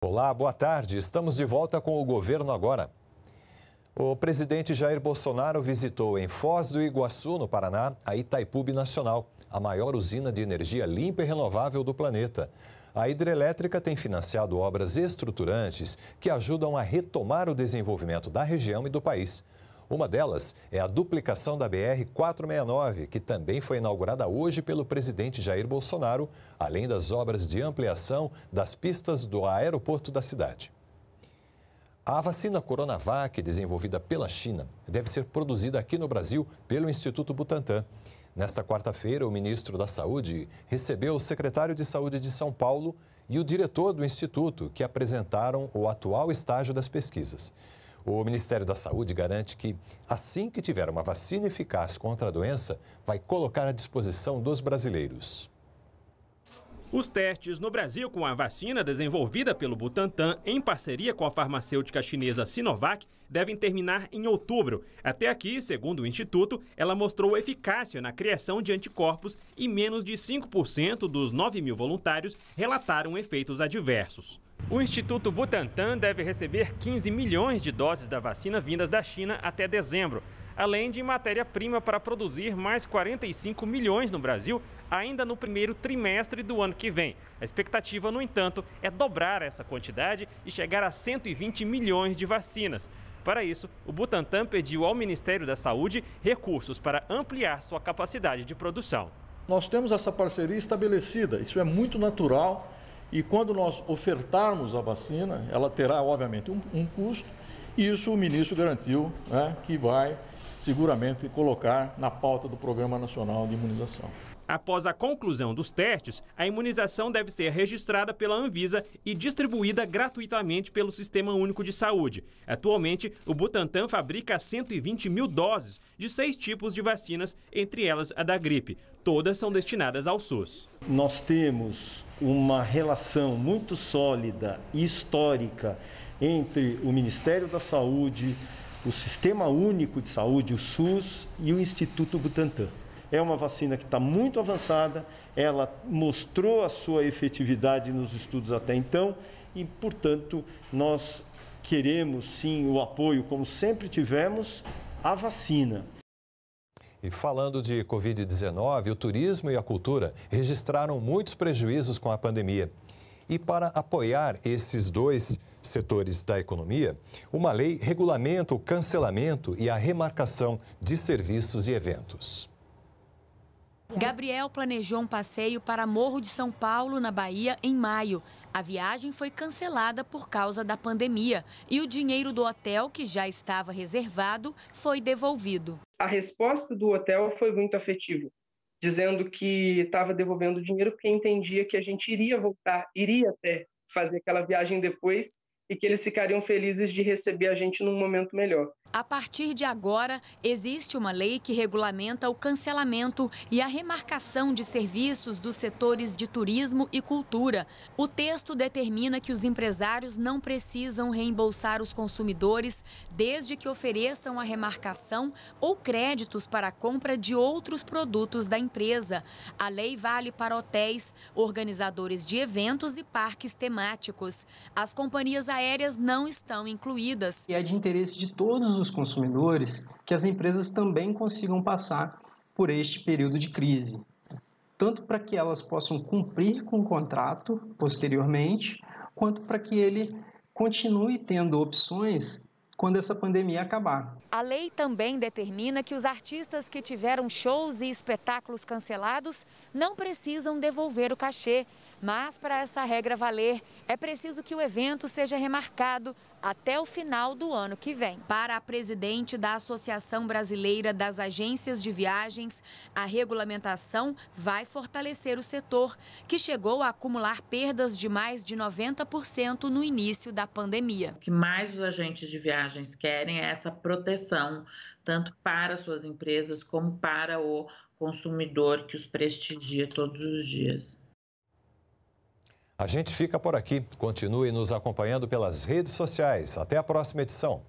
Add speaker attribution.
Speaker 1: Olá, boa tarde. Estamos de volta com o governo agora. O presidente Jair Bolsonaro visitou em Foz do Iguaçu, no Paraná, a Itaipu Nacional, a maior usina de energia limpa e renovável do planeta. A hidrelétrica tem financiado obras estruturantes que ajudam a retomar o desenvolvimento da região e do país. Uma delas é a duplicação da BR-469, que também foi inaugurada hoje pelo presidente Jair Bolsonaro, além das obras de ampliação das pistas do aeroporto da cidade. A vacina Coronavac, desenvolvida pela China, deve ser produzida aqui no Brasil pelo Instituto Butantan. Nesta quarta-feira, o ministro da Saúde recebeu o secretário de Saúde de São Paulo e o diretor do instituto, que apresentaram o atual estágio das pesquisas. O Ministério da Saúde garante que, assim que tiver uma vacina eficaz contra a doença, vai colocar à disposição dos brasileiros.
Speaker 2: Os testes no Brasil com a vacina desenvolvida pelo Butantan em parceria com a farmacêutica chinesa Sinovac devem terminar em outubro. Até aqui, segundo o Instituto, ela mostrou eficácia na criação de anticorpos e menos de 5% dos 9 mil voluntários relataram efeitos adversos. O Instituto Butantan deve receber 15 milhões de doses da vacina vindas da China até dezembro, além de matéria-prima para produzir mais 45 milhões no Brasil ainda no primeiro trimestre do ano que vem. A expectativa, no entanto, é dobrar essa quantidade e chegar a 120 milhões de vacinas. Para isso, o Butantan pediu ao Ministério da Saúde recursos para ampliar sua capacidade de produção. Nós temos essa parceria estabelecida, isso é muito natural e quando nós ofertarmos a vacina, ela terá, obviamente, um, um custo, e isso o ministro garantiu né, que vai seguramente colocar na pauta do Programa Nacional de Imunização. Após a conclusão dos testes, a imunização deve ser registrada pela Anvisa e distribuída gratuitamente pelo Sistema Único de Saúde. Atualmente, o Butantan fabrica 120 mil doses de seis tipos de vacinas, entre elas a da gripe. Todas são destinadas ao SUS.
Speaker 1: Nós temos uma relação muito sólida e histórica entre o Ministério da Saúde, o Sistema Único de Saúde, o SUS, e o Instituto Butantan. É uma vacina que está muito avançada, ela mostrou a sua efetividade nos estudos até então e, portanto, nós queremos sim o apoio, como sempre tivemos, à vacina. E falando de Covid-19, o turismo e a cultura registraram muitos prejuízos com a pandemia. E para apoiar esses dois setores da economia, uma lei regulamenta o cancelamento e a remarcação de serviços e eventos.
Speaker 3: Gabriel planejou um passeio para Morro de São Paulo, na Bahia, em maio. A viagem foi cancelada por causa da pandemia e o dinheiro do hotel, que já estava reservado, foi devolvido.
Speaker 2: A resposta do hotel foi muito afetiva, dizendo que estava devolvendo o dinheiro porque entendia que a gente iria voltar, iria até fazer aquela viagem depois e que eles ficariam felizes de receber a gente num momento melhor.
Speaker 3: A partir de agora, existe uma lei que regulamenta o cancelamento e a remarcação de serviços dos setores de turismo e cultura. O texto determina que os empresários não precisam reembolsar os consumidores desde que ofereçam a remarcação ou créditos para a compra de outros produtos da empresa. A lei vale para hotéis, organizadores de eventos e parques temáticos. As companhias aéreas não estão incluídas. E é de
Speaker 2: interesse de todos os consumidores que as empresas também consigam passar por este período de crise, tanto para que elas possam cumprir com o contrato posteriormente, quanto para que ele continue tendo opções quando essa pandemia acabar.
Speaker 3: A lei também determina que os artistas que tiveram shows e espetáculos cancelados não precisam devolver o cachê, mas para essa regra valer, é preciso que o evento seja remarcado até o final do ano que vem. Para a presidente da Associação Brasileira das Agências de Viagens, a regulamentação vai fortalecer o setor, que chegou a acumular perdas de mais de 90% no início da pandemia. O que mais os agentes de viagens querem é essa proteção, tanto para suas empresas como para o consumidor que os prestigia todos os dias.
Speaker 1: A gente fica por aqui. Continue nos acompanhando pelas redes sociais. Até a próxima edição.